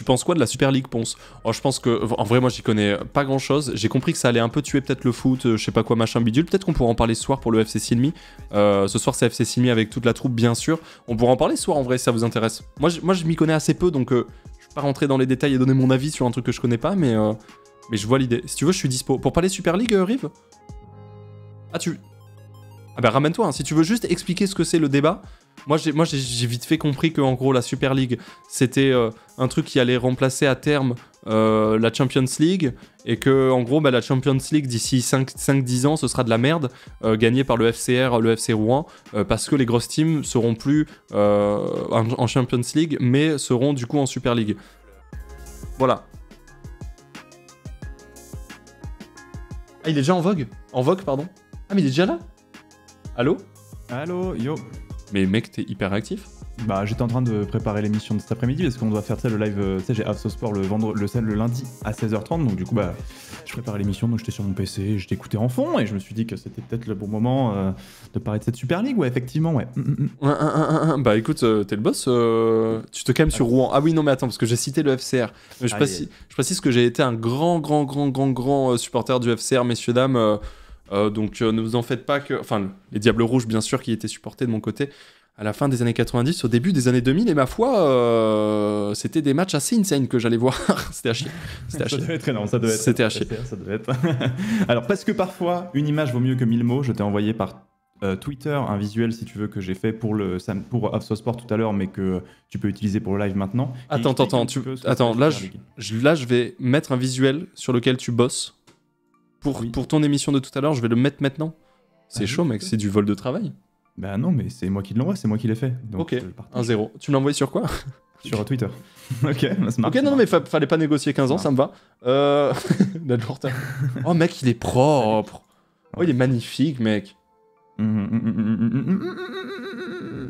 Tu penses quoi de la Super League Ponce oh, Je pense que, en vrai, moi j'y connais pas grand chose. J'ai compris que ça allait un peu tuer peut-être le foot, euh, je sais pas quoi, machin bidule. Peut-être qu'on pourra en parler ce soir pour le FC Silmi. Euh, ce soir, c'est FC Silmi avec toute la troupe, bien sûr. On pourra en parler ce soir en vrai si ça vous intéresse. Moi, je, moi, je m'y connais assez peu donc je euh, je vais pas rentrer dans les détails et donner mon avis sur un truc que je connais pas, mais, mais je vois l'idée. Si tu veux, je suis dispo. Pour parler Super League, Rive Ah, tu. Ah bah ramène-toi, hein. si tu veux juste expliquer ce que c'est le débat, moi, j'ai, vite fait compris que, en gros, la Super League, c'était euh, un truc qui allait remplacer à terme euh, la Champions League et que, en gros, bah, la Champions League d'ici 5-10 ans, ce sera de la merde euh, gagnée par le FCR, le FC Rouen, parce que les grosses teams seront plus en, Champions League, mais seront du coup en Super League. Voilà, Ah, il est déjà en vogue En vogue, pardon Ah, mais il est déjà là Allô Allô, yo mais mec, t'es hyper actif Bah, j'étais en train de préparer l'émission de cet après-midi parce qu'on doit faire le live, euh, tu sais, j'ai Afso Sport le, vendre, le, le lundi à 16h30. Donc, du coup, bah, je préparais l'émission, donc j'étais sur mon PC, je t'écoutais en fond et je me suis dit que c'était peut-être le bon moment euh, de parler de cette Super League. Ouais, effectivement, ouais. Mm, mm, mm. Bah, écoute, euh, t'es le boss, tu te calmes sur ah. Rouen. Ah oui, non, mais attends, parce que j'ai cité le FCR. Je, ah, précise, je précise que j'ai été un grand, grand, grand, grand, grand supporter du FCR, messieurs, dames. Euh, donc euh, ne vous en faites pas que... Enfin, les Diables Rouges, bien sûr, qui étaient supportés de mon côté à la fin des années 90, au début des années 2000, et ma foi, euh, c'était des matchs assez insane que j'allais voir. c'était à C'était ça devait être énorme, ça C'était Ça être. Alors, parce que parfois, une image vaut mieux que mille mots, je t'ai envoyé par Twitter, un visuel si tu veux que j'ai fait pour le pour Sport tout à l'heure, mais que tu peux utiliser pour le live maintenant. Attends, attends, attends, tu, attends. Là, je, là, je vais mettre un visuel sur lequel tu bosses pour, pour ton émission de tout à l'heure, je vais le mettre maintenant. C'est chaud, mec, c'est du vol de travail. Bah non, mais c'est moi qui l'envoie, c'est moi qui l'ai fait. Donc ok, 1-0. Tu me l'envoies sur quoi Sur Twitter. ok, Ok, non, mais fallait pas négocier 15 ans, ça me va. Euh... oh, mec, il est propre. Oh, il est magnifique, mec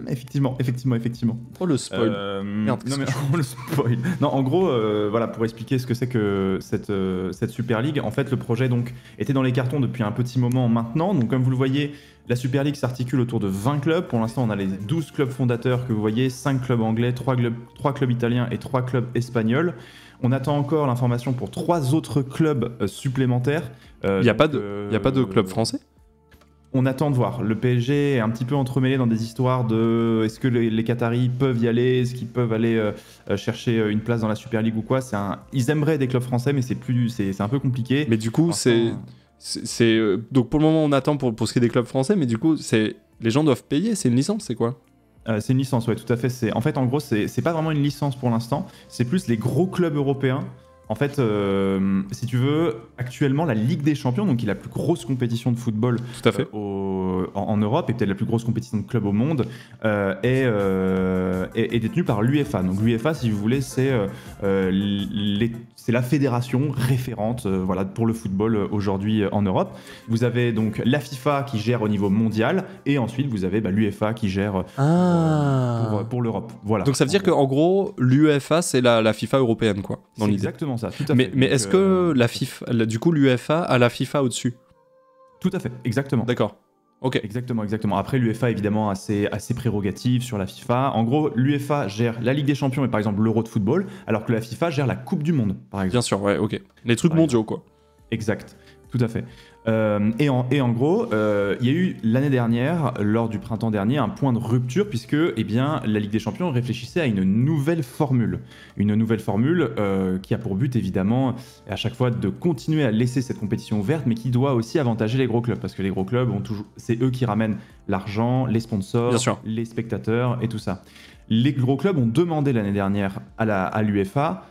effectivement, effectivement, effectivement. Oh le spoil. Euh, non mais le spoil. en gros, euh, voilà, pour expliquer ce que c'est que euh, cette, Super League. En fait, le projet donc était dans les cartons depuis un petit moment maintenant. Donc comme vous le voyez, la Super League s'articule autour de 20 clubs. Pour l'instant, on a les 12 clubs fondateurs que vous voyez, 5 clubs anglais, 3 clubs, italiens et 3 clubs espagnols. On attend encore l'information pour 3 autres clubs supplémentaires. Il n'y a, pas a pas de club français on attend de voir. Le PSG est un petit peu entremêlé dans des histoires de est-ce que les, Qataris peuvent y aller, est-ce qu'ils peuvent aller euh, euh, chercher euh, une place dans la Super League ou quoi. C'est un, ils aimeraient des clubs français, mais c'est plus, c'est un peu compliqué. Mais du coup, c'est, c'est donc pour le moment on attend pour, pour ce qui est des clubs français, mais du coup, c'est les gens doivent payer. C'est une licence, c'est quoi c'est une licence, ouais, tout à fait. C'est En fait, en gros, c'est pas vraiment une licence pour l'instant. C'est plus les gros clubs européens en fait, euh, si tu veux, actuellement, la Ligue des Champions, donc qui est la plus grosse compétition de football Tout à fait. Euh, au euh, en, Europe et peut-être la plus grosse compétition de club au monde, euh, est, euh, détenue par l'UEFA. Donc l'UEFA, si vous voulez, c'est euh, la fédération référente voilà, pour le football aujourd'hui en Europe. Vous avez donc la FIFA qui gère au niveau mondial et ensuite vous avez bah, l'UEFA qui gère ah. pour, l'Europe. Voilà. Donc ça veut dire qu'en gros, l'UEFA, c'est la, FIFA européenne, quoi. exactement ça, Mais, mais est-ce que la FIFA, du coup, l'UEFA a la FIFA au-dessus tout à fait, exactement. D'accord. Ok. Exactement, exactement. Après, l'UEFA, évidemment, a ses, prérogative prérogatives sur la FIFA. En gros, l'UEFA gère la Ligue des Champions et par exemple l'Euro de football, alors que la FIFA gère la Coupe du Monde, par exemple. Bien sûr, ouais, ok. Les trucs mondiaux, quoi. Exact, tout à fait. Euh, et, en, gros, euh, il y a eu l'année dernière, lors du printemps dernier, un point de rupture puisque eh bien, la Ligue des Champions réfléchissait à une nouvelle formule. Une nouvelle formule euh, qui a pour but évidemment à chaque fois de continuer à laisser cette compétition ouverte mais qui doit aussi avantager les gros clubs parce que les gros clubs, ont c'est eux qui ramènent l'argent, les sponsors, les spectateurs et tout ça. Les gros clubs ont demandé l'année dernière à l'UEFA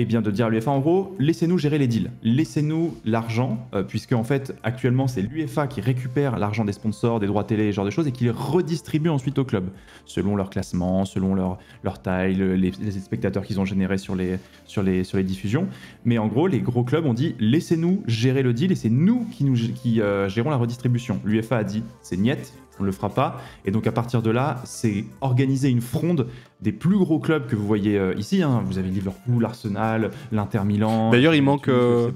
et eh bien de dire à l'UFA, en gros, laissez-nous gérer les deals, laissez-nous l'argent, euh, puisque en fait actuellement c'est l'UFA qui récupère l'argent des sponsors, des droits télé, ce genre de choses, et qui les redistribue ensuite aux clubs selon leur classement, selon leur, leur taille, les, spectateurs qu'ils ont générés sur les, sur, les, sur les diffusions. Mais en gros, les gros clubs ont dit, laissez-nous gérer le deal, et c'est nous qui, nous, qui euh, gérons la redistribution. L'UFA a dit, c'est niette, on ne le fera pas. Et donc à partir de là, c'est organiser une fronde des plus gros clubs que vous voyez euh, ici. Hein. Vous avez Liverpool, Arsenal, l'Inter Milan. D'ailleurs, il manque, euh,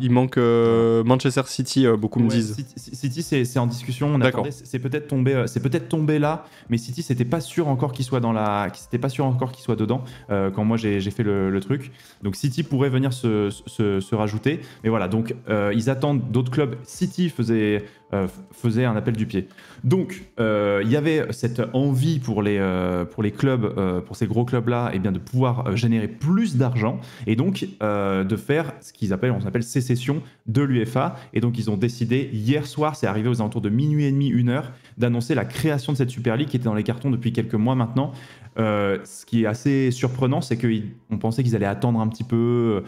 Il manque euh, Manchester City, beaucoup me disent. City, c'est en discussion. On D'accord. C'est peut-être tombé, c'est peut-être tombé là, mais City, c'était pas sûr encore qu'il soit dans la, c'était pas sûr encore qu'il soit dedans quand moi j'ai fait le, truc. Donc City pourrait venir se, se rajouter. Mais voilà, donc ils attendent d'autres clubs. City faisait euh, faisait un appel du pied. Donc, il euh, y avait cette envie pour les, euh, pour les clubs, pour ces gros clubs-là, et eh bien, de pouvoir générer plus d'argent et donc de faire ce qu'ils appellent, on appelle sécession de l'UFA Et donc, ils ont décidé hier soir, c'est arrivé aux alentours de minuit et demi, une heure, d'annoncer la création de cette Super League qui était dans les cartons depuis quelques mois maintenant. ce qui est assez surprenant, c'est qu'on pensait qu'ils allaient attendre un petit peu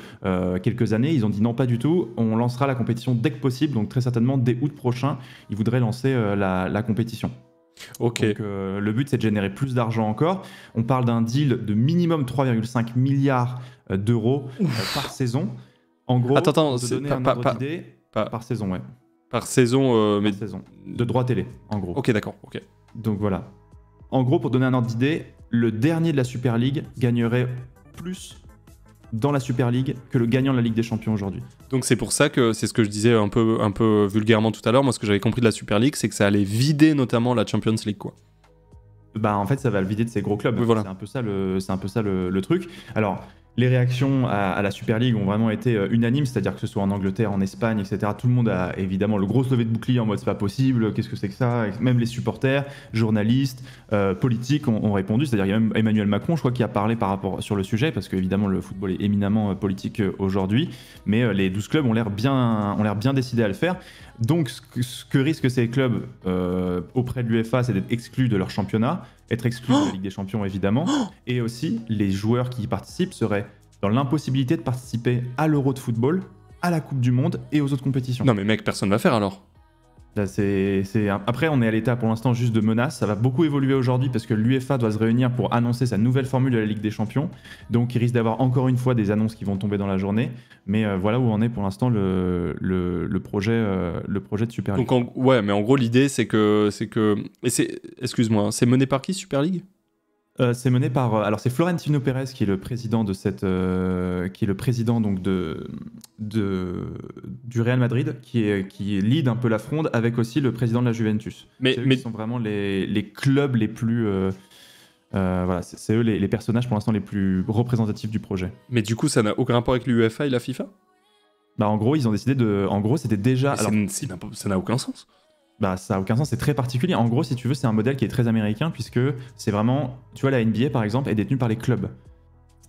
quelques années. Ils ont dit non, pas du tout. On lancera la compétition dès que possible, donc très certainement dès août prochain il voudrait lancer euh, la, compétition. Ok. Euh, le but, c'est de générer plus d'argent encore. On parle d'un deal de minimum 3,5 milliards euh, d'euros par saison. En gros, attends, attends, par saison, ouais. Par saison, mais de droit télé, en gros. Ok, d'accord. Ok. Donc voilà. En gros, pour donner un ordre d'idée, le dernier de la Super League gagnerait plus dans la Super League que le gagnant de la Ligue des Champions aujourd'hui. Donc c'est pour ça que c'est ce que je disais un peu, un peu vulgairement tout à l'heure. Moi, ce que j'avais compris de la Super League, c'est que ça allait vider notamment la Champions League, quoi. Bah en fait, ça va le vider de ces gros clubs. C'est un peu ça le, c'est un peu ça le truc. Alors les réactions à, la Super League ont vraiment été euh, unanimes, c'est-à-dire que ce soit en Angleterre, en Espagne, etc. Tout le monde a évidemment le gros levé de bouclier en mode c'est pas possible, qu'est-ce que c'est que ça Même les supporters, journalistes, euh, politiques ont, répondu, c'est-à-dire il y a même Emmanuel Macron, je crois, qui a parlé par rapport sur le sujet, parce qu'évidemment le football est éminemment euh, politique aujourd'hui, mais les 12 clubs ont l'air bien, bien décidés à le faire. Donc ce que, risquent ces clubs auprès de l'UEFA, c'est d'être exclus de leur championnat être exclus de la Ligue des Champions évidemment, et aussi les joueurs qui y participent seraient dans l'impossibilité de participer à l'Euro de football, à la Coupe du Monde et aux autres compétitions. Non mais mec, personne va faire alors. Après, on est à l'état pour l'instant juste de menace. Ça va beaucoup évoluer aujourd'hui parce que l'UEFA doit se réunir pour annoncer sa nouvelle formule de la Ligue des Champions. Donc, il risque d'avoir encore une fois des annonces qui vont tomber dans la journée. Mais euh, voilà où on est pour l'instant le, projet, euh, le projet de Super League. Donc, ouais, mais en gros, l'idée, c'est que. c'est que... Excuse-moi, hein, c'est mené par qui Super League euh, c'est mené par euh, alors c'est Florentino Pérez qui est le président de cette euh, qui est le président donc de, de du Real Madrid qui est qui lead un peu la fronde avec aussi le président de la Juventus. Mais mais sont vraiment les, clubs les plus voilà, c'est eux les, les, personnages pour l'instant les plus représentatifs du projet. Mais du coup, ça n'a aucun rapport avec l'UEFA et la FIFA Bah en gros, ils ont décidé de en gros, c'était déjà alors, ça n'a aucun sens bah, ça n'a aucun sens, c'est très particulier. En gros, si tu veux, c'est un modèle qui est très américain, puisque c'est vraiment, tu vois, la NBA par exemple est détenue par les clubs.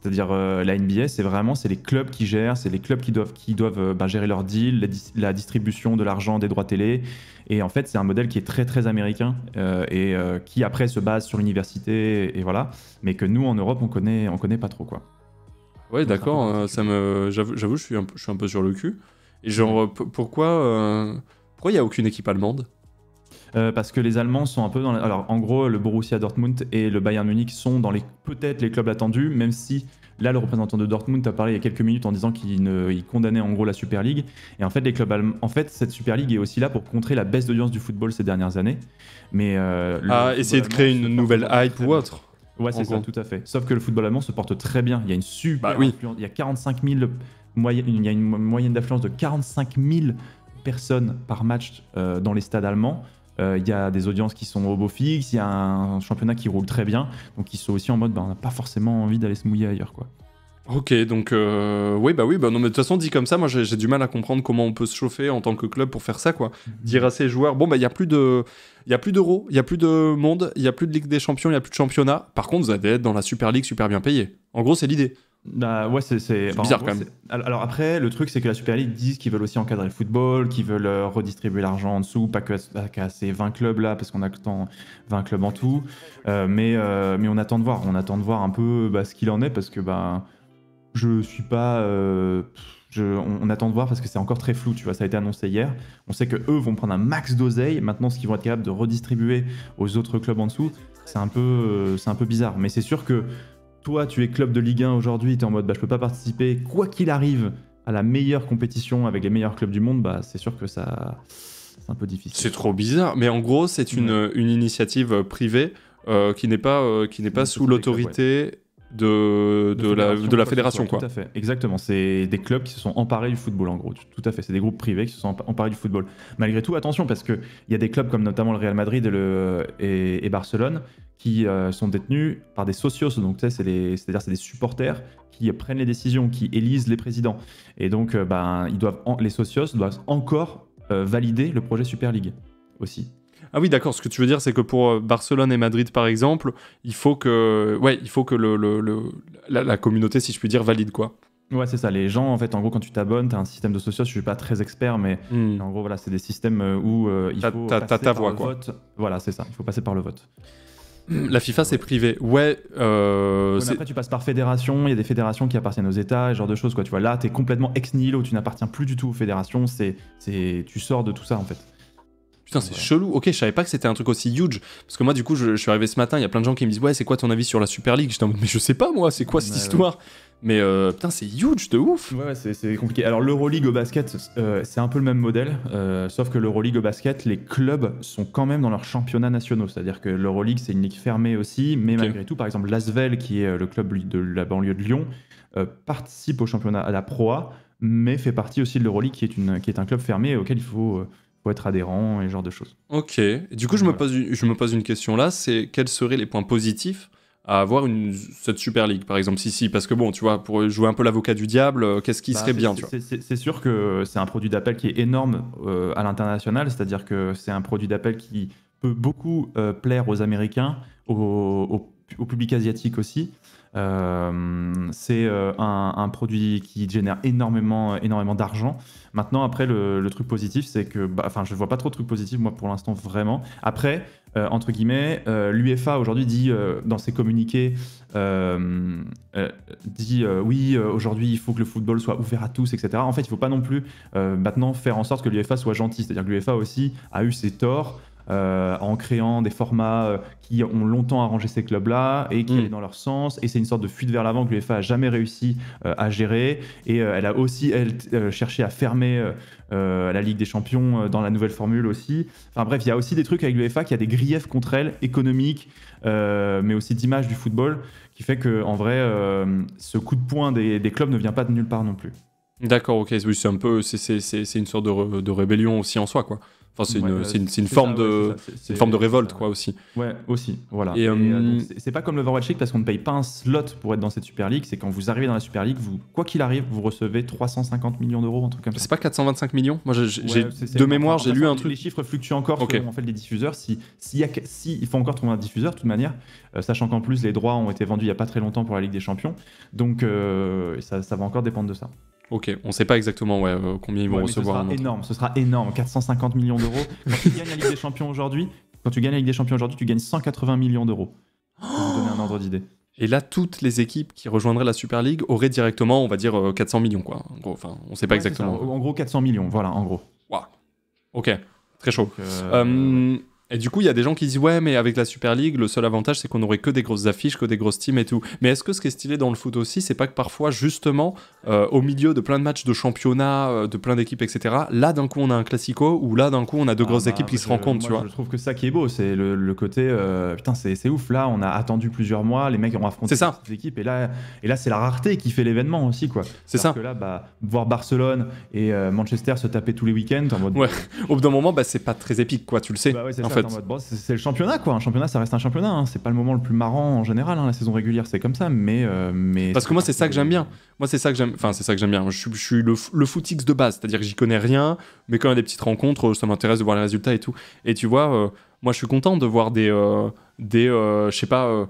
C'est-à-dire euh, la NBA, c'est vraiment c'est les clubs qui gèrent, c'est les clubs qui doivent, qui doivent euh, bah, gérer leurs deals la, distribution de l'argent, des droits télé. Et en fait, c'est un modèle qui est très très américain euh, et qui après se base sur l'université et, voilà, mais que nous en Europe on connaît on connaît pas trop quoi. Ouais, d'accord. ça me, j'avoue, je suis un, je suis un peu sur le cul. Et genre, pourquoi pourquoi il y a aucune équipe allemande euh, parce que les Allemands sont un peu dans Alors, en gros, le Borussia Dortmund et le Bayern Munich sont dans les peut-être les clubs attendus, même si là, le représentant de Dortmund a parlé il y a quelques minutes en disant qu'il condamnait en gros la Super League. Et en fait, les clubs allemands... en fait, cette Super League est aussi là pour contrer la baisse d'audience du football ces dernières années. Mais euh, ah, essayer de créer une nouvelle hype ou autre. Ouais, c'est ça, tout à fait. Sauf que le football allemand se porte très bien. Il y a une bah oui. Il y a 45 moyenne, il y a une moyenne d'affluence de 45 000 personnes par match euh, dans les stades allemands. Euh, il y a des audiences qui sont au beau fixe, il y a un championnat qui roule très bien, donc ils sont aussi en mode bah, on n'a pas forcément envie d'aller se mouiller ailleurs quoi. Ok, donc euh, oui, bah oui, bah non, mais de toute façon, dit comme ça, moi j'ai du mal à comprendre comment on peut se chauffer en tant que club pour faire ça, quoi. Mhm. Dire à ses joueurs, bon, bah il n'y a plus de. y a plus d'euros, il y a plus de monde, il y a plus de Ligue des Champions, il y a plus de championnat. Par contre, vous allez être dans la Super League super bien payé. En gros, c'est l'idée. Bah, ouais, c'est bizarre quand même. Alors après, le truc, c'est que la Super League disent qu'ils veulent aussi encadrer le football, qu'ils veulent euh, redistribuer l'argent en dessous, pas qu'à ces 20 clubs là, parce qu'on a que 20 clubs en tout. Euh, mais, euh, mais on attend de voir, on attend de voir un peu bah, ce qu'il en est, parce que bah, je suis pas. on, attend de voir parce que c'est encore très flou, tu vois. Ça a été annoncé hier. On sait que eux vont prendre un max d'oseille. Maintenant, ce qu'ils vont être capables de redistribuer aux autres clubs en dessous, c'est un peu, c'est un peu bizarre. Mais c'est sûr que toi, tu es club de Ligue 1 aujourd'hui, tu es en mode bah, je peux pas participer, quoi qu'il arrive, à la meilleure compétition avec les meilleurs clubs du monde, bah, c'est sûr que ça. C'est un peu difficile. C'est trop bizarre. Mais en gros, c'est une, initiative euh, privée euh, qui n'est pas, euh, qui n'est pas sous l'autorité de, la, de la fédération. Quoi. Tout à fait, exactement. C'est des clubs qui se sont emparés du football, en gros. Tout à fait. C'est des groupes privés qui se sont emparés du football. Malgré tout, attention, parce qu'il y a des clubs comme notamment le Real Madrid et Barcelone qui euh, sont détenus par des socios, donc c'est à dire c'est des supporters qui prennent les décisions, qui élisent les présidents. Et donc, euh, ben, ils doivent les socios doivent encore euh, valider le projet Super League aussi. Ah oui, d'accord. Ce que tu veux dire, c'est que pour Barcelone et Madrid, par exemple, il faut que, ouais, il faut que le, la, communauté, si je puis dire, valide quoi. Ouais, c'est ça. Les gens, en fait, en gros, quand tu t'abonnes, t'as un système de socios. Je suis pas très expert, mais hmm. en gros, voilà, c'est des systèmes où il faut passer par le vote. Voilà, c'est ça. Il faut passer par le vote la FIFA, c'est privé. Ouais. Euh, après, tu passes par fédération. Il y a des fédérations qui appartiennent aux États, ce genre de choses. Quoi. Tu vois, là, tu es complètement ex nihilo. Tu n'appartiens plus du tout aux fédérations. C'est, c'est, tu sors de tout ça, en fait. Putain, c'est chelou. Ok, je savais pas que c'était un truc aussi huge. Parce que moi, du coup, je, suis arrivé ce matin, il y a plein de gens qui me disent Ouais, c'est quoi ton avis sur la Super League Je en Mais je sais pas, moi, c'est quoi cette histoire mais euh, putain, c'est huge de ouf. Ouais, c'est compliqué. Alors l'Euroleague au basket, euh, c'est un peu le même modèle, euh, sauf que l'Euroleague au basket, les clubs sont quand même dans leurs championnats nationaux. C'est-à-dire que l'Euroleague, c'est une ligue fermée aussi, mais malgré tout, par exemple, l'Asvel, qui est le club de la banlieue de Lyon, participe au championnat à la Pro mais fait partie aussi de l'Euroleague, qui, est qui est un club fermé auquel il faut être adhérent et ce genre de choses. Ok. Du coup, je, me pose, je me pose une question là, c'est quels seraient les points positifs à avoir une, cette Super League, par exemple. Si, si, parce que bon, tu vois, pour jouer un peu l'avocat du diable, euh, qu'est-ce qui bah, serait bien, tu C'est sûr que c'est un produit d'appel qui est énorme euh, à l'international, c'est-à-dire que c'est un produit d'appel qui peut beaucoup euh, plaire aux Américains, au public asiatique aussi. Euh, c'est euh, un, produit qui génère énormément, euh, énormément d'argent. Maintenant, après, le, truc positif, c'est que, bah, enfin, je vois pas trop de trucs positifs, moi, pour l'instant, vraiment. Après, entre guillemets, l'UFA aujourd'hui dit dans ses communiqués, dit oui, aujourd'hui, il faut que le football soit ouvert à tous, etc. En fait, il ne faut pas non plus maintenant faire en sorte que l'UFA soit gentil. C'est-à-dire que l'UFA aussi a eu ses torts. Euh, en créant des formats euh, qui ont longtemps arrangé ces clubs-là et qui mm. allaient dans leur sens. Et c'est une sorte de fuite vers l'avant que l'UEFA a jamais réussi euh, à gérer. Et elle a aussi, elle, cherché à fermer la Ligue des Champions dans la nouvelle formule aussi. Enfin bref, il y a aussi des trucs avec l'UEFA qui a des griefs contre elle, économiques, mais aussi d'image du football, qui fait que en vrai, ce coup de poing des clubs ne vient pas de nulle part non plus. D'accord, ok. c'est un peu, c'est une sorte de, rébellion aussi en soi, quoi. Enfin, c'est une, forme de, forme de révolte, quoi, aussi. Ouais, aussi. Voilà. Et, euh, euh, c'est pas comme le League parce qu'on ne paye pas un slot pour être dans cette Super League. C'est quand vous arrivez dans la Super League, vous, quoi qu'il arrive, vous recevez 350 millions d'euros, un truc comme C'est pas 425 millions Moi, de mémoire, j'ai lu un truc. Les chiffres fluctuent encore. en fait, les diffuseurs, si, faut encore trouver un diffuseur, de toute manière, euh, sachant qu'en plus les droits ont été vendus il y a pas très longtemps pour la Ligue des Champions, donc ça va encore dépendre de ça. Ok, on ne sait pas exactement euh, combien ils vont recevoir. Ce sera énorme, ce sera énorme, 450 millions d'euros. quand tu gagnes la Ligue des Champions aujourd'hui, quand tu gagnes la Ligue des Champions aujourd'hui, tu gagnes 180 millions d'euros. Pour vous donner un ordre d'idée. Et là, toutes les équipes qui rejoindraient la Super League auraient directement, on va dire, 400 euh, millions, quoi. En gros, enfin, on sait pas exactement. En gros, 400 millions, voilà, en gros. Waouh. Ok, très chaud. Euh, et du coup, il y a des gens qui disent ouais, mais avec la Super League, le seul avantage c'est qu'on aurait que des grosses affiches, que des grosses teams et tout. Mais est-ce que ce qui est stylé dans le foot aussi, c'est pas que parfois justement euh, au milieu de plein de matchs de championnat, euh, de plein d'équipes, etc. Là d'un coup on a un classico ou là d'un coup on a deux ah grosses bah, équipes qui se rencontrent, tu vois. Je trouve que ça qui est beau, c'est le, côté euh, putain c'est ouf là, on a attendu plusieurs mois, les mecs ont affronté ça. les équipes et là et là c'est la rareté qui fait l'événement aussi quoi. C'est ça. Que là bah, voir Barcelone et Manchester se taper tous les week-ends en mode. Ouais. au bout d'un moment bah, c'est pas très épique quoi, tu le sais. Bah c'est le championnat, quoi. Un championnat, ça reste un championnat. Hein. C'est pas le moment le plus marrant en général. Hein, la saison régulière, c'est comme ça. Mais, euh, mais parce que moi, c'est ça que j'aime bien. Moi, c'est ça que j'aime. Enfin, c'est ça que j'aime bien. Je, suis, le, footix de base, c'est-à-dire que j'y connais rien, mais quand il y a des petites rencontres, ça m'intéresse de voir les résultats et tout. Et tu vois, euh, moi, je suis content de voir des, euh, des, je sais pas,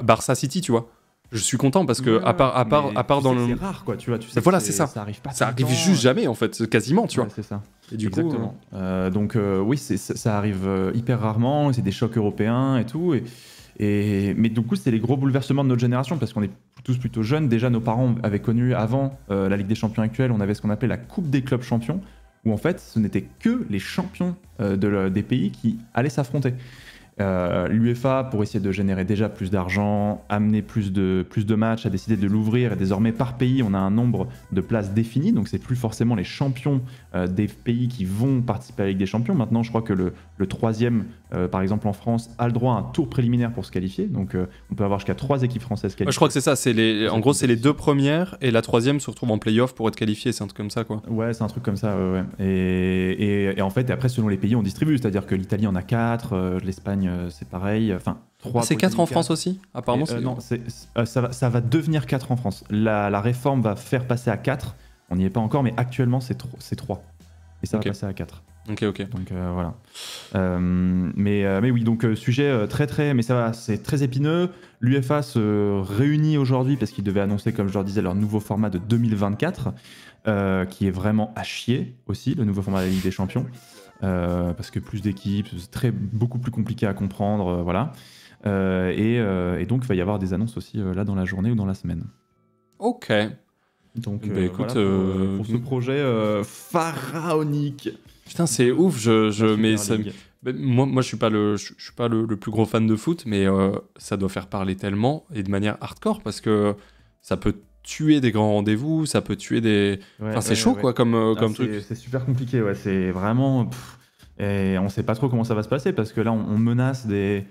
Barça City, tu vois je suis content parce que à part à part à part dans le c'est rare quoi tu vois tu sais voilà c'est ça ça arrive pas ça arrive juste euh. jamais en fait quasiment tu vois c'est ça du exactement coup, euh, euh, donc oui ça, ça, arrive hyper rarement c'est des chocs européens et tout et, mais du coup c'est les gros bouleversements de notre génération parce qu'on est tous plutôt jeunes déjà nos parents avaient connu avant la Ligue des Champions actuelle on avait ce qu'on appelait la Coupe des clubs champions où en fait ce n'était que les champions de, des pays qui allaient s'affronter euh, L'UEFA, pour essayer de générer déjà plus d'argent, amener plus de, plus de matchs, a décidé de l'ouvrir et désormais par pays, on a un nombre de places définies, donc c'est plus forcément les champions euh, des pays qui vont participer à Ligue des Champions. Maintenant, je crois que le, troisième, euh, par exemple en France, a le droit à un tour préliminaire pour se qualifier, donc euh, on peut avoir jusqu'à trois équipes françaises qualifiées. Je crois que c'est ça, c'est les, en gros c'est les deux premières et la troisième se retrouve en playoff pour être qualifiée, c'est un truc comme ça quoi. Ouais, c'est un truc comme ça, ouais. Et, et, et en fait, après selon les pays, on distribue, c'est-à-dire que l'Italie en a quatre, l'Espagne euh, c'est pareil. Enfin, trois. C'est 4 en France aussi Apparemment, euh, Non, euh, ça va, ça, va, devenir 4 en France. La, réforme va faire passer à 4. On n'y est pas encore, mais actuellement, c'est 3. Et ça va passer à 4. Ok, ok. Donc voilà. mais, mais oui, donc sujet très très, mais ça c'est très épineux. L'UFA se réunit aujourd'hui parce qu'ils devaient annoncer, comme je leur disais, leur nouveau format de 2024, qui est vraiment à chier aussi, le nouveau format de la Ligue des Champions. Euh, parce que plus d'équipes, c'est très beaucoup plus compliqué à comprendre, euh, voilà. Euh, et, donc il va y avoir des annonces aussi là dans la journée ou dans la semaine. Ok. Donc eh ben, écoute, pour, ce projet pharaonique. Putain, c'est ouf. Je, je moi, moi, je suis pas le, je, suis pas le, le, plus gros fan de foot, mais ça doit faire parler tellement et de manière hardcore parce que ça peut tuer des grands rendez-vous, ça peut tuer des. enfin, c'est chaud, quoi, comme, euh, ah, comme truc. C'est super compliqué, ouais. C'est vraiment. et on sait pas trop comment ça va se passer parce que là, on, menace des.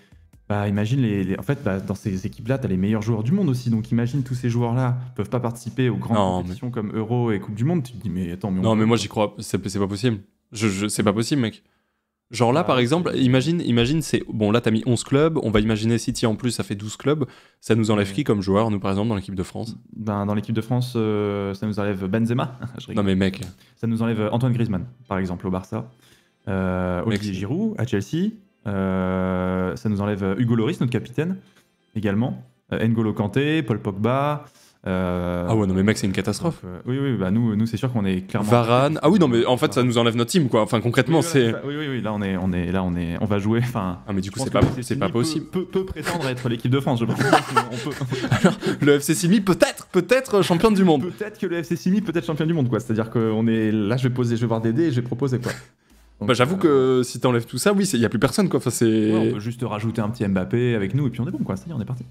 Bah, imagine les, en fait, bah, dans ces équipes-là, t'as les meilleurs joueurs du monde aussi. Donc, imagine tous ces joueurs-là peuvent pas participer aux grandes compétitions comme Euro et Coupe du Monde. Tu te dis, mais attends, mais non, mais moi, j'y crois. C'est pas possible. Je, je... c'est pas possible, mec. Genre là, par exemple, imagine, imagine c'est. Bon, là, t'as mis 11 clubs. On va imaginer City en plus, ça fait 12 clubs. Ça nous enlève qui comme joueur, nous, par exemple, dans l'équipe de France ben, Dans l'équipe de France, euh, ça nous enlève Benzema. non, mais mec. Ça nous enlève euh, Antoine Griezmann, par exemple, au Barça. Euh, Olivier Giroud, à Chelsea. Euh, ça nous enlève Hugo Loris, notre capitaine, également. N'Golo Kanté, Paul Pogba. Euh, ah ouais, non, mais mec, c'est une catastrophe. Euh, oui, oui, bah nous, nous c'est sûr qu'on est clairement. Varane. Ah oui, non, mais en fait, ça nous enlève notre team, quoi. Enfin, concrètement, c'est. Oui, oui, oui, là, on est, on est, là, on est, on va jouer. Enfin. Ah, mais du coup, c'est pas, c'est pas possible. Peut, peut, prétendre être l'équipe de France, je pense. peut. Alors, le FC Simi, peut-être, peut-être champion du monde. Peut-être que le FC Simi peut être champion du monde, quoi. C'est-à-dire qu'on est là, je vais poser, je vais voir Dédé et je vais proposer, quoi. bah, j'avoue euh, que si t'enlèves tout ça, oui, il y a plus personne, quoi. Enfin, c'est. on peut juste rajouter un petit Mbappé avec nous et puis on est bon, quoi. c'est-à-dire on est parti.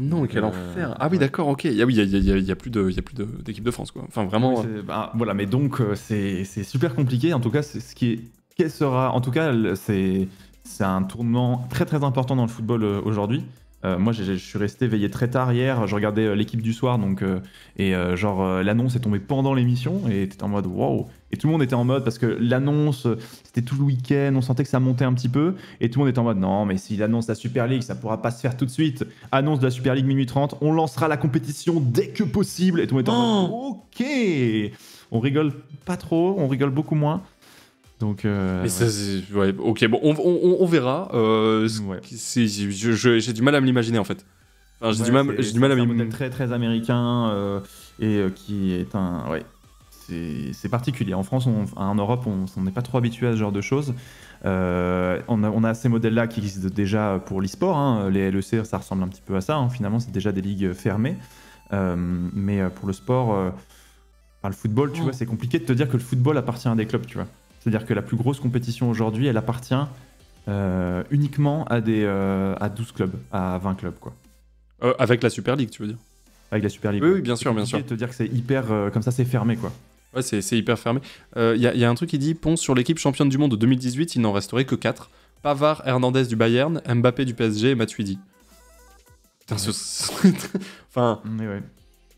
Non, quel euh, enfer. Ah oui, d'accord, ok. Ah oui, il n'y a, a, plus d'équipe de, de, France, quoi. Enfin, vraiment. Euh. Bah, voilà, mais donc, euh, c'est super compliqué. En tout cas, ce qui est. sera. En tout cas, c'est un tournant très très important dans le football aujourd'hui. moi, je suis resté veillé très tard hier. Je regardais l'équipe du soir, donc et genre l'annonce est tombée pendant l'émission et t'es en mode waouh. Et tout le monde était en mode, parce que l'annonce, c'était tout le week-end, on sentait que ça montait un petit peu. Et tout le monde était en mode, non, mais s'il annonce la Super League, ça pourra pas se faire tout de suite. Annonce de la Super League minuit 30, on lancera la compétition dès que possible. Et tout le monde était en mode, oh. ok On rigole pas trop, on rigole beaucoup moins. Donc, euh, ok, bon, on, verra. J'ai du mal à me l'imaginer en fait. Enfin, j'ai du mal, du mal à, un modèle Très très américain euh, et euh, qui est un, ouais, c'est particulier. En France, en Europe, on n'est pas trop habitué à ce genre de choses. Euh, on, a, ces modèles-là qui existent déjà pour l'e-sport. Hein. Les LEC, ça ressemble un petit peu à ça. Hein. Finalement, c'est déjà des ligues fermées. Euh, mais euh, pour le sport, le football, tu mm. vois, c'est compliqué de te dire que le football appartient à des clubs, tu vois. C'est-à-dire que la plus grosse compétition aujourd'hui, elle appartient uniquement à, 12 clubs, à 20 clubs, quoi. avec la Super League, tu veux dire Avec la Super League. Oui, bien sûr, bien sûr. te dire que c'est hyper. comme ça, c'est fermé, quoi c'est hyper fermé. Il euh, y, a un truc qui dit Ponce sur l'équipe championne du monde de 2018, il n'en resterait que 4. Pavard, Hernandez du Bayern, Mbappé du PSG et Matuidi. Putain, ce... enfin.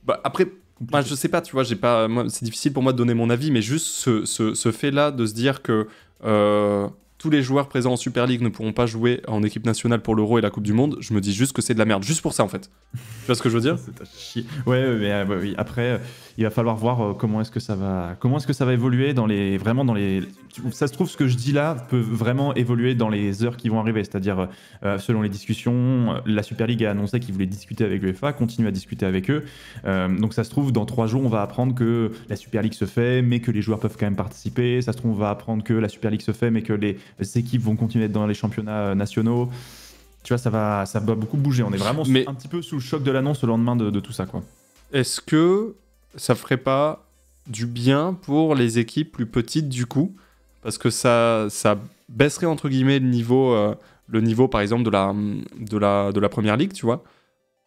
Bah, après, bah, je sais pas, tu vois, j'ai pas. C'est difficile pour moi de donner mon avis, mais juste ce, fait-là de se dire que. Euh, tous les joueurs présents en Super League ne pourront pas jouer en équipe nationale pour l'Euro et la Coupe du Monde, je me dis juste que c'est de la merde, juste pour ça en fait. tu vois ce que je veux dire chier. Ouais, mais euh, bah oui. après, euh, il va falloir voir euh, comment est-ce que ça va, comment est-ce que ça va évoluer dans les, vraiment dans les. Ça se trouve, ce que je dis là peut vraiment évoluer dans les heures qui vont arriver, c'est-à-dire selon les discussions, la Super League a annoncé qu'il voulait discuter avec l'UEFA, continue à discuter avec eux. donc ça se trouve, dans trois jours, on va apprendre que la Super League se fait, mais que les joueurs peuvent quand même participer. Ça se trouve, on va apprendre que la Super League se fait, mais que les ces équipes vont continuer dans les championnats euh, nationaux. Tu vois, ça va, ça va beaucoup bouger. On est vraiment un petit peu sous le choc de l'annonce le lendemain de, tout ça. quoi. Est-ce que ça ferait pas du bien pour les équipes plus petites du coup Parce que ça, ça baisserait entre guillemets le niveau, euh, le niveau par exemple de la, de, la, de la première ligue, tu vois.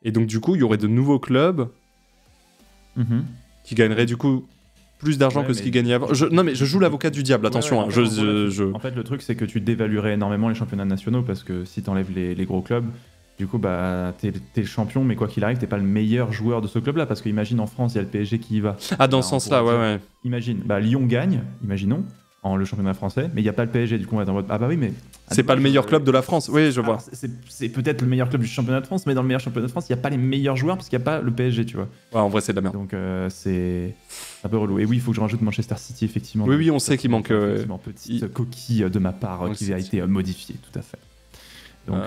Et donc du coup, il y aurait de nouveaux clubs mhm. qui gagneraient du coup plus d'argent que ce qu'il gagnait avant. non, mais je joue l'avocat du diable, attention. Hein, en, fait, le truc, c'est que tu dévaluerais énormément les championnats nationaux parce que si tu enlèves les, gros clubs, du coup, bah, t'es champion, mais quoi qu'il arrive, t'es pas le meilleur joueur de ce club-là. Parce que imagine en France, il y a le PSG qui y va. Ah, dans ce bah, sens-là, ouais, ouais. Imagine, bah, Lyon gagne, imaginons en le championnat français, mais il n'y a pas le PSG, du coup on va en mode Ah bah oui, mais. C'est pas le meilleur euh, club de la France, oui, je vois. C'est peut-être le meilleur club du championnat de France, mais dans le meilleur championnat de France, il n'y a pas les meilleurs joueurs parce qu'il n'y a pas le PSG, tu vois. Ouais, en vrai, c'est de la merde. Donc euh, c'est un peu relou. Et oui, il faut que je rajoute Manchester City, effectivement. Oui, oui, on sait qu'il manque. une Petite euh, coquille de ma part qui a été modifiée, tout à fait. Donc,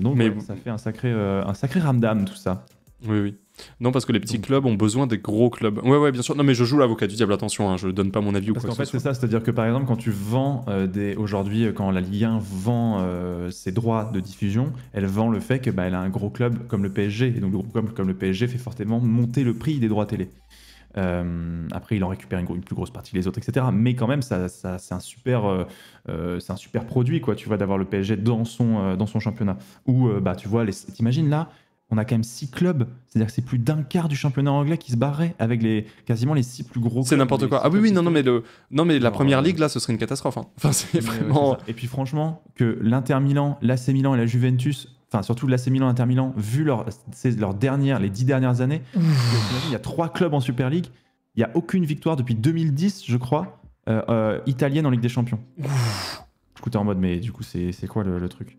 donc mais... ça fait un sacré, un sacré ramdam, tout ça. Oui, oui. Non, parce que les petits clubs ont besoin des gros clubs. Ouais, ouais, bien sûr. Non, mais je joue l'avocat du diable, attention, hein, je donne pas mon avis ou quoi. Parce qu'en fait, c'est ça, c'est-à-dire que par exemple, quand tu vends euh, des. Aujourd'hui, euh, quand la Ligue 1 vend euh, ses droits de diffusion, elle vend le fait qu'elle bah, a un gros club comme le PSG. Et donc, le gros club comme le PSG fait fortement monter le prix des droits télé. après, il en récupère une, plus grosse partie les autres, etc. Mais quand même, ça, c'est un super, c'est un super produit, quoi. Tu vois, d'avoir le PSG dans son, dans son championnat. Ou bah, tu vois, t'imagines là, on a quand même six clubs, c'est-à-dire que c'est plus d'un quart du championnat anglais qui se barrait avec les quasiment les six plus gros. C'est n'importe quoi. Ah oui oui non non mais non mais la première euh, ligue là ce serait une catastrophe. Hein. Enfin c'est vraiment. et puis franchement que l'Inter Milan, l'AC Milan et la Juventus enfin surtout l'AC Milan, l'Inter Milan, vu leur, leur dernière, les dix dernières années, il y a trois clubs en Super League, il n'y a aucune victoire depuis 2010, je crois, euh, euh, italienne en Ligue des Champions. Je suis en mode, mais du coup, c'est quoi le truc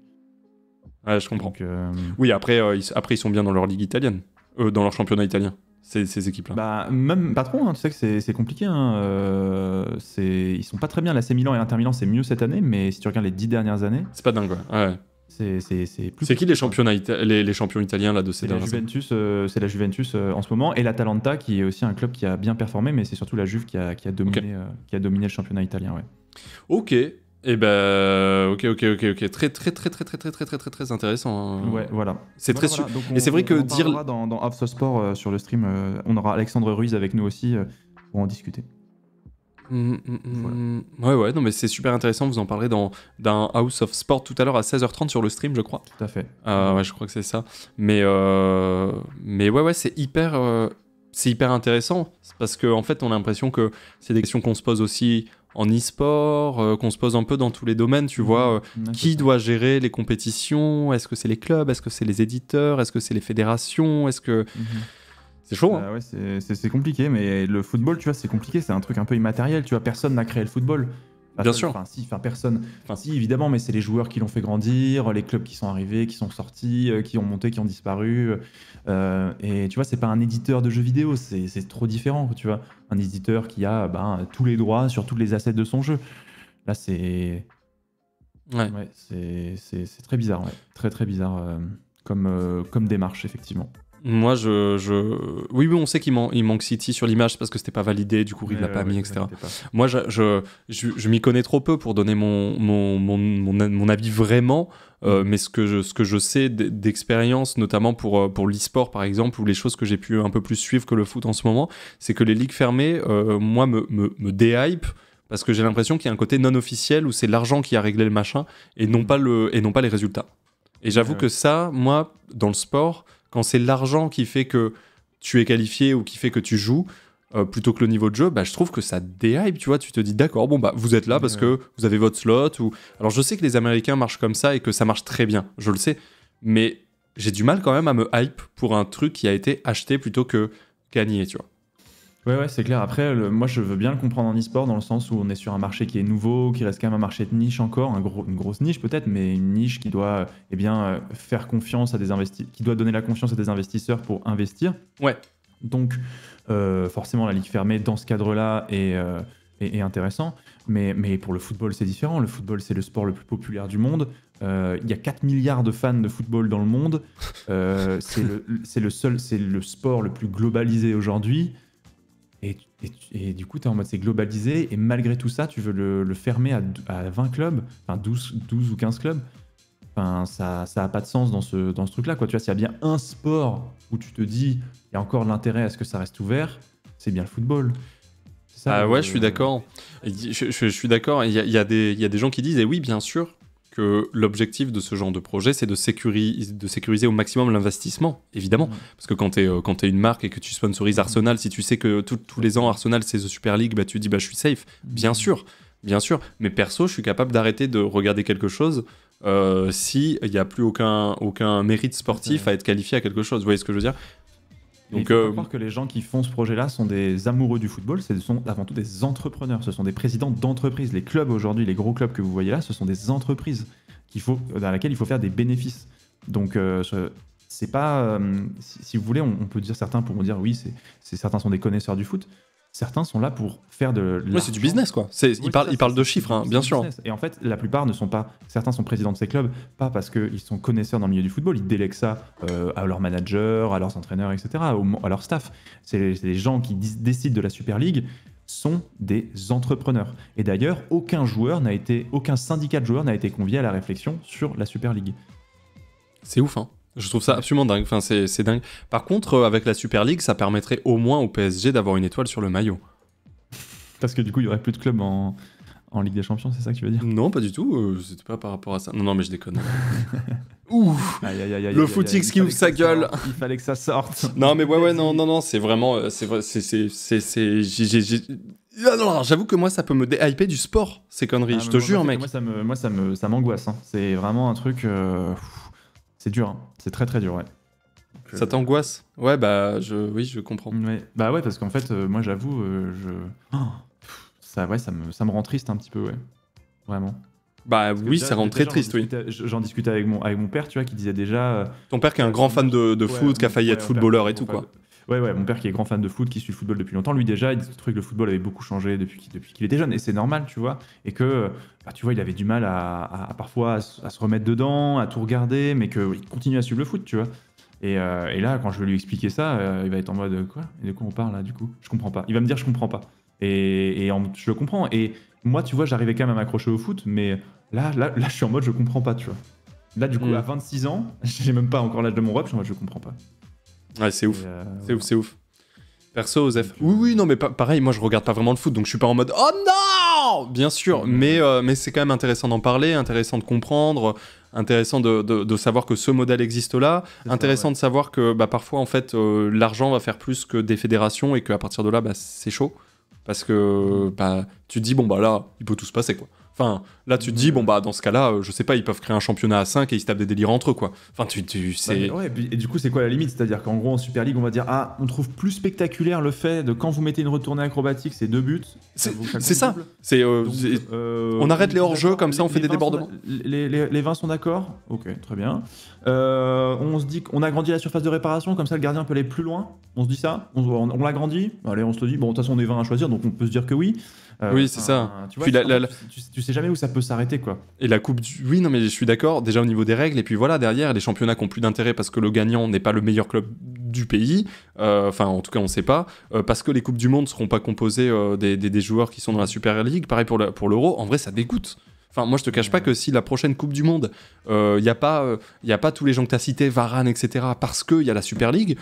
je comprends. Euh, oui, après, euh, ils, après, ils sont bien dans leur ligue italienne, euh, dans leur championnat italien, ces, équipes-là. Bah, même pas trop, hein, tu sais que c'est compliqué. Hein, ils sont pas très bien, l'AC Milan et l'Inter Milan, c'est mieux cette année, mais si tu regardes les dix dernières années. C'est pas dingue, ouais. Ah plus. C'est qui les, championnats les, les, champions italiens là, de ces dernières Juventus, C'est la Juventus en ce moment et l'Atalanta qui est aussi un club qui a bien performé, mais c'est surtout la Juve qui a, dominé, qui a dominé le championnat italien. Ouais. Ok, et eh ben, ok, ok, ok, ok, très, très, très, très, très, très, très, très, très, très, intéressant. Hein. Ouais, voilà. C'est très sûr. Et c'est vrai que dire dans, dans Sport euh, sur le stream, euh, on aura Alexandre Ruiz avec nous aussi euh, pour en discuter. Mm, mm, mm, ouais, ouais, non, mais c'est super intéressant. Vous en parlerez dans d'un House of Sport tout à l'heure à 16h30 sur le stream, je crois. Tout à fait. Ah, ouais, je crois que c'est ça. Mais mais ouais, ouais, c'est hyper c'est hyper intéressant parce qu'en en fait, on a l'impression que c'est des questions qu'on se pose aussi en e-sport, euh, qu'on se pose un peu dans tous les domaines, tu mhm. vois. Euh, qui doit gérer les compétitions Est-ce que c'est les clubs Est-ce que c'est les éditeurs Est-ce que c'est les fédérations Est-ce que. Mhm. C'est chaud, hein. bah c'est compliqué, mais le football, tu vois, c'est compliqué, c'est un truc un peu immatériel, tu vois, personne n'a créé le football. Bien sûr. Enfin, si, enfin, personne. Enfin, si, évidemment, mais c'est les joueurs qui l'ont fait grandir, les clubs qui sont arrivés, qui sont sortis, euh, qui ont monté, qui ont disparu. Euh, euh, et tu vois, c'est pas un éditeur de jeux vidéo, c'est trop différent, tu vois. Un éditeur qui a ben, tous les droits sur tous les assets de son jeu. Là, c'est. Ouais. c'est très bizarre, Très, très bizarre comme, comme démarche, effectivement. Moi, je, je... Oui, on sait qu'il manque City sur l'image parce que c'était pas validé, du coup, il l'a pas mis, etc. Moi, je, je, je m'y connais trop peu pour donner mon, mon, mon, mon avis vraiment. Euh, mm. mais ce que je, ce que je sais d'expérience, notamment pour, euh, pour l'e-sport par exemple, ou les choses que j'ai pu un peu plus suivre que le foot en ce moment, c'est que les ligues fermées, euh, moi, me, me, déhype parce que j'ai l'impression qu'il y a un côté non officiel où c'est l'argent qui a réglé le machin et non, mm. pas, le, et non pas les résultats. Et j'avoue que ça, moi, dans le sport, quand c'est l'argent qui fait que tu es qualifié ou qui fait que tu joues, euh, plutôt que le niveau de jeu, bah, je trouve que ça déhype, tu vois, tu te dis d'accord, bon bah vous êtes là parce que vous avez votre slot ou alors je sais que les américains marchent comme ça et que ça marche très bien, je le sais, mais j'ai du mal quand même à me hype pour un truc qui a été acheté plutôt que gagné, tu vois. Ouais, ouais, c'est clair. Après, moi, je veux bien le comprendre en e-sport dans le sens où on est sur un marché qui est nouveau, qui reste quand même un marché de niche encore, une grosse niche peut-être, mais une niche qui doit eh bien, euh, faire confiance à des investisseurs, qui doit donner la confiance à des investisseurs pour investir. Ouais. Donc, euh, forcément, la ligue fermée dans ce cadre-là est, euh, est, intéressant. Mais, mais pour le football, c'est différent. Le football, c'est le sport le plus populaire du monde. Euh, il y a 4 milliards de fans de football dans le monde. c'est le, le, seul, c'est le sport le plus globalisé aujourd'hui. Et, du coup, tu es en mode c'est globalisé, et malgré tout ça, tu veux le, fermer à, 20 clubs, enfin 12, 12 ou 15 clubs. Enfin, ça n'a pas de sens dans ce, dans ce truc-là. Quoi. Tu vois, s'il y a bien un sport où tu te dis, il y a encore de l'intérêt à ce que ça reste ouvert, c'est bien le football. Ça, ah ouais, je suis euh, d'accord. Je, suis d'accord. Il y a, y a, des, y a des gens qui disent, et eh oui, bien sûr, l'objectif de ce genre de projet, c'est de, sécuriser, de sécuriser au maximum l'investissement, évidemment. Mm. Parce que quand tu es, euh, tu es, une marque et que tu sponsorises mm. Arsenal, si tu sais que tous les ans Arsenal c'est The Super League, bah, tu dis bah, je suis safe. Mm. Bien sûr, bien sûr. Mais perso, je suis capable d'arrêter de regarder quelque chose euh, si il n'y a plus aucun, aucun mérite sportif à être qualifié à quelque chose. Vous voyez ce que je veux dire donc, il faut euh, que les gens qui font ce projet-là sont des amoureux du football, ce sont avant tout des entrepreneurs, ce sont des présidents d'entreprises. Les clubs aujourd'hui, les gros clubs que vous voyez là, ce sont des entreprises faut, dans lesquelles il faut faire des bénéfices. Donc, euh, c'est pas. Euh, si, vous voulez, on, peut dire certains pourront dire oui, c'est certains sont des connaisseurs du foot certains sont là pour faire de. Oui, c'est du business quoi. ils, parlent, de chiffres, hein, bien sûr. Et en fait, la plupart ne sont pas. Certains sont présidents de ces clubs, pas parce qu'ils sont connaisseurs dans le milieu du football, ils délèguent ça euh, à leurs managers, à leurs entraîneurs, etc., à leur staff. C'est les gens qui décident de la Super League sont des entrepreneurs. Et d'ailleurs, aucun joueur n'a été, aucun syndicat de joueurs n'a été convié à la réflexion sur la Super League. C'est ouf, hein je trouve ça absolument dingue. Enfin, c'est dingue. Par contre, euh, avec la Super League, ça permettrait au moins au PSG d'avoir une étoile sur le maillot. Parce que du coup, il y aurait plus de clubs en, en Ligue des Champions, c'est ça que tu veux dire Non, pas du tout. Euh, c'était pas par rapport à ça. Non, non, mais je déconne. Ouf Le footix qui ouvre sa gueule. Il fallait que ça sorte. non, mais ouais, ouais, non, non, non, c'est vraiment. Euh, c'est c'est. Ah j'avoue que moi, ça peut me déhyper du sport, ces conneries. Ah, je te jure, mec. Moi, ça me, moi, ça me, ça m'angoisse. Hein. C'est vraiment un truc. C'est dur, hein. c'est très très dur, ouais. Ça t'angoisse Ouais, bah je, oui, je comprends. Bah ouais, parce qu'en fait, euh, moi j'avoue, euh, je... Oh, ça, ouais, ça, me, ça me rend triste un petit peu, ouais. Vraiment. Bah oui, ça rend très triste, oui. J'en discutais avec mon, avec mon père, tu vois, qui disait déjà... Euh, Ton père qui est un grand fan de, de foot, qui a failli être footballeur et tout, quoi. Ouais, ouais, mon père qui est grand fan de foot, qui suit le football depuis longtemps, lui déjà, il trouvait que le football avait beaucoup changé depuis qu'il depuis était jeune, et c'est normal, tu vois, et que, bah, tu vois, il avait du mal à, parfois à, se remettre dedans, à tout regarder, mais qu'il continue à suivre le foot, tu vois. Et, euh, là, quand je vais lui expliquer ça, euh, il va être en mode quoi Et de quoi on parle là, du coup Je comprends pas. Il va me dire je comprends pas. Et, et je le comprends. Et moi, tu vois, j'arrivais quand même à m'accrocher au foot, mais là, là, je suis en mode je comprends pas, tu vois. Là, du coup, mm. à 26 ans, j'ai même pas encore l'âge de mon rep, je suis je comprends pas. Ouais, c'est ouf. Euh, c'est ouf, c'est ouf. Perso, Osef. Oui, oui, non, mais pareil, moi je regarde pas vraiment le foot, donc je suis pas en mode Oh non Bien sûr, mais, euh, mais c'est quand même intéressant d'en parler, intéressant de comprendre, intéressant de, savoir que ce modèle existe là, intéressant de savoir que bah, parfois en fait euh, l'argent va faire plus que des fédérations et qu'à partir de là bah, c'est chaud parce que mm. bah, tu dis bon bah là il peut tout se passer quoi. Enfin, là, tu te dis, bon, mm. bah, dans ce cas-là, euh, je sais pas, ils peuvent créer un championnat à 5 et ils se tapent des délires entre eux, quoi. Enfin, tu, tu bah, sais. et du coup, c'est quoi la limite C'est-à-dire qu'en gros, en Super League, on va dire, ah, on trouve plus spectaculaire le fait de quand vous mettez une retournée acrobatique, c'est deux buts. C'est ça. C'est, euh, euh, on arrête les hors-jeux, comme ça, on fait des débordements. Les, les, 20 sont d'accord Ok, très bien. on se dit qu'on agrandit la surface de réparation, comme ça, le gardien peut aller plus loin. On se dit ça On, on, l'agrandit Allez, on se le dit, bon, de toute façon, on est 20 à choisir, donc on peut se dire que oui. Euh, oui, c'est ça. Tu, sais jamais où ça peut s'arrêter, quoi. Et la Coupe du. Oui, non, mais je suis d'accord. Déjà au niveau des règles, et puis voilà, derrière, les championnats qui ont plus d'intérêt parce que le gagnant n'est pas le meilleur club du pays. Euh, enfin, en tout cas, on ne sait pas. Euh, parce que les Coupes du Monde ne seront pas composées des, joueurs qui sont dans la Super League. Pareil pour l'Euro. en vrai, ça dégoûte. Enfin, moi, je te cache pas que si la prochaine Coupe du Monde, il n'y a, pas, il y a pas tous les gens que tu as cités, Varane, etc., parce qu'il y a la Super League,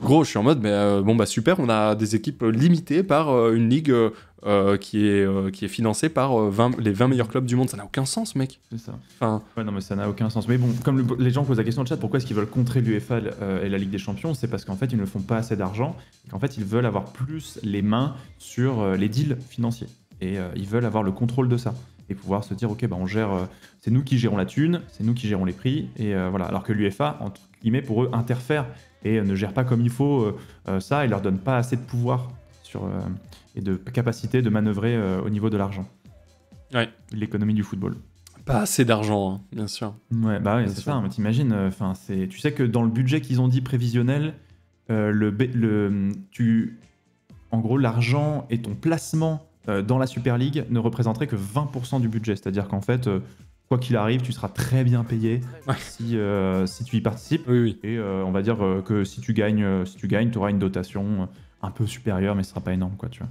Gros, je suis en mode, mais euh, bon, bah super, on a des équipes limitées par euh, une ligue euh, qui, est, qui est financée par les 20 meilleurs clubs du monde. Ça n'a aucun sens, mec. C'est ça. Enfin... Ouais, non, mais ça n'a aucun sens. Mais bon, comme les gens posent la question le chat, pourquoi est-ce qu'ils veulent contrer l'UFA et la Ligue des Champions C'est parce qu'en fait, ils ne font pas assez d'argent. Qu'en fait, ils veulent avoir plus les mains sur les deals financiers. Et ils veulent avoir le contrôle de ça et pouvoir se dire ok bah on gère c'est nous qui gérons la thune c'est nous qui gérons les prix et voilà alors que l'UFA entre guillemets pour eux interfère et euh, ne gère pas comme il faut euh, euh, ça et leur donne pas assez de pouvoir sur, et de capacité de manœuvrer au niveau de l'argent. L'économie du football. Pas assez d'argent, hein, bien sûr. Ouais, bah c'est ça, mais t'imagines, enfin, c'est, tu sais que dans le budget qu'ils ont dit prévisionnel, le, le, tu, en gros, l'argent et ton placement dans la Super League ne représenterait que 20% du budget. C'est-à-dire qu'en fait, quoi qu'il arrive, tu seras très bien payé si, euh, si tu y participes. Et euh, on va dire euh, que si tu gagnes, si tu gagnes, auras une dotation un peu supérieure, mais ce sera pas énorme, quoi, tu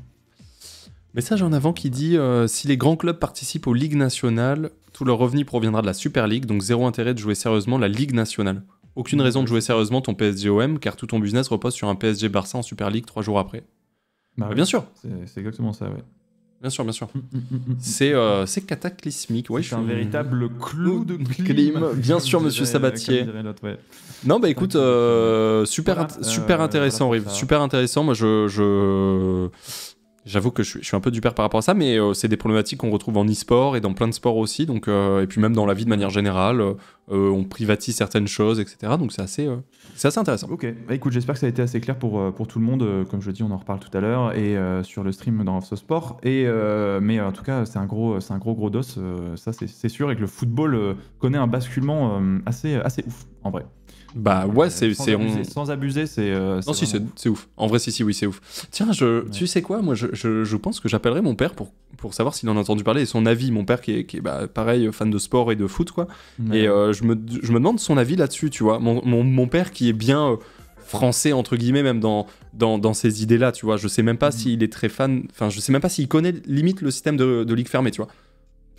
Message en avant qui dit si les grands clubs participent aux ligues nationales, tout leur revenu proviendra de la Super League, donc zéro intérêt de jouer sérieusement la Ligue nationale. Aucune raison de jouer sérieusement ton PSGOM, car tout ton business repose sur un PSG Barça en Super League trois jours après. Bah, bien sûr. C'est exactement ça, ouais. Bien sûr, bien sûr. Mm, mm, mm, euh, c'est cataclysmique. Ouais, c'est un véritable clou oh, de clim. Bien sûr, monsieur euh, Sabatier. Non, bah écoute, euh, super, super intéressant, Super intéressant. Moi, je. J'avoue que je suis, je suis, un peu du père par rapport à ça, mais c'est des problématiques qu'on retrouve en e-sport et dans plein de sports aussi, donc, et puis même dans la vie de manière générale. Euh, on privatise certaines choses, etc. Donc c'est assez, euh, c'est assez intéressant. Ok, bah, écoute, j'espère que ça a été assez clair pour, euh, pour tout le monde. Comme je dis, on en reparle tout à l'heure et sur le stream dans ce Sport. Et, mais en tout cas, c'est un gros, c'est un gros gros dos, ça c'est sûr, et que le football connaît un basculement assez, assez ouf en vrai. Bah ouais, c'est sans, sans, abuser, c'est. non, si, c'est ouf. En vrai, si, si, oui, c'est ouf. Tiens, je, tu sais quoi Moi, je, je, pense que j'appellerai mon père pour, pour savoir s'il en a entendu parler et son avis. Mon père, qui est, qui est bah, pareil, fan de sport et de foot, quoi. Et je je, me, je me demande son avis là-dessus, tu vois. Mon, mon, père qui est bien euh, français entre guillemets même dans dans, dans ces idées là tu vois je sais même pas mm. s'il est très fan enfin je sais même pas s'il connaît limite le système de, de ligue fermée tu vois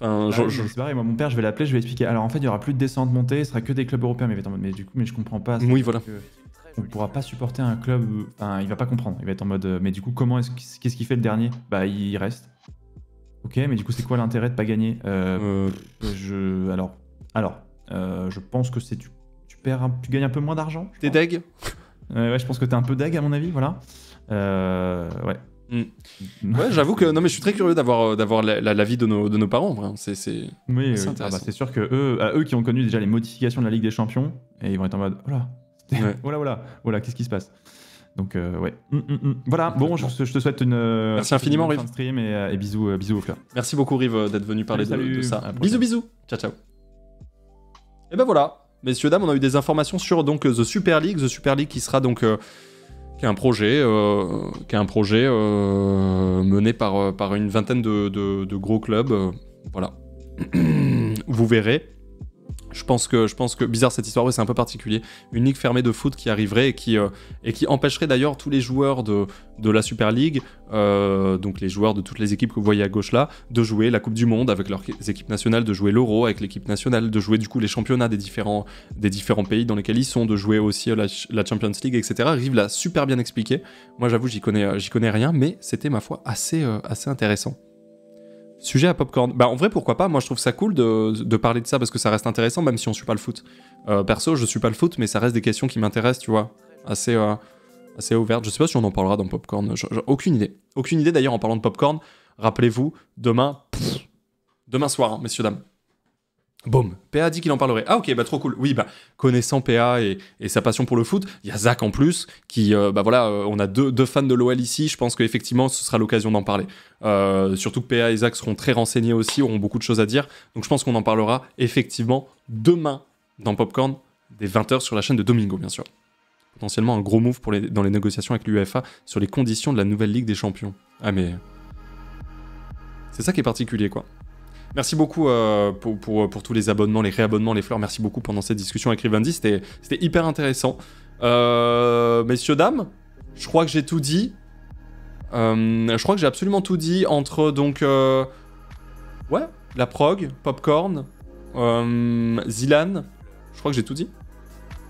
enfin, bah je, pareil, moi mon père je vais l'appeler je vais expliquer alors en fait il y aura plus de descente montée ce sera que des clubs européens mais, mais du coup mais je comprends pas oui voilà on pourra pas supporter un club enfin il va pas comprendre il va être en mode euh, mais du coup comment est-ce qu'est-ce qu'il fait le dernier bah il reste ok mais du coup c'est quoi l'intérêt de pas gagner euh, je alors alors euh, je pense que c'est tu, perds, tu gagnes un peu moins d'argent. T'es deg Ouais, je pense que t'es un peu deg à mon avis, voilà. Euh, ouais. Mm. Ouais, j'avoue que non, mais je suis très curieux d'avoir euh, d'avoir l'avis de nos, de nos parents. Hein. C'est c'est ah, bah, c'est sûr que eux, à eux qui ont connu déjà les modifications de la Ligue des Champions, et ils vont être en mode voilà, oh voilà, oh voilà, oh voilà, qu'est-ce qui se passe donc ouais. Mm, mm, voilà, bon, je, te souhaite une... Merci infiniment, Rive. stream et, bisous, bisous au Merci beaucoup, Rive, d'être venu parler de, ça. Bisous, bisous. Ciao, ciao. Et ben voilà, messieurs, dames, on a eu des informations sur donc euh, The Super League. The Super League qui sera donc. Euh, qui est un projet, euh, qui est un projet mené par, par une vingtaine de gros clubs. voilà. Vous verrez. Je pense que, je pense que bizarre cette histoire, c'est un peu particulier. Une ligue fermée de foot qui arriverait et qui, euh, et qui empêcherait d'ailleurs tous les joueurs de, de la Super League, euh, donc les joueurs de toutes les équipes que vous voyez à gauche là, de jouer la Coupe du Monde avec leurs équipes nationales, de jouer l'Euro avec l'équipe nationale, de jouer du coup les championnats des différents, des différents pays dans lesquels ils sont, de jouer aussi la, Champions League, etc. Rive l'a super bien expliqué. Moi j'avoue, j'y connais, connais rien, mais c'était ma foi assez, euh, assez intéressant. Sujet à popcorn. Bah en vrai pourquoi pas. Moi je trouve ça cool de, parler de ça parce que ça reste intéressant même si on suit pas le foot. Euh, perso je suis pas le foot mais ça reste des questions qui m'intéressent tu vois. Assez euh, ouvertes, assez ouverte. Je sais pas si on en parlera dans popcorn. aucune idée. Aucune idée d'ailleurs en parlant de popcorn. Rappelez-vous demain demain soir hein, messieurs dames. Boum. PA dit qu'il en parlerait. Ah ok, bah trop cool. Oui, bah connaissant PA et, sa passion pour le foot, il y a Zach en plus, qui, euh, bah voilà, euh, on a deux, fans de l'OL ici, je pense qu'effectivement ce sera l'occasion d'en parler. Euh, surtout que PA et Zach seront très renseignés aussi, auront beaucoup de choses à dire, donc je pense qu'on en parlera effectivement demain dans Popcorn, des 20h sur la chaîne de Domingo bien sûr. Potentiellement un gros move dans les négociations avec l'UEFA sur les conditions de la nouvelle Ligue des Champions. Ah mais... C'est ça qui est particulier quoi. Merci beaucoup euh, pour, pour, tous les abonnements, les réabonnements, les fleurs. Merci beaucoup pendant cette discussion avec Rivendi, C'était hyper intéressant. Euh, messieurs, dames, je crois que j'ai tout dit. Euh, je crois que j'ai absolument tout dit entre donc. ouais, la prog, Popcorn, Zilan. Je crois que j'ai tout dit.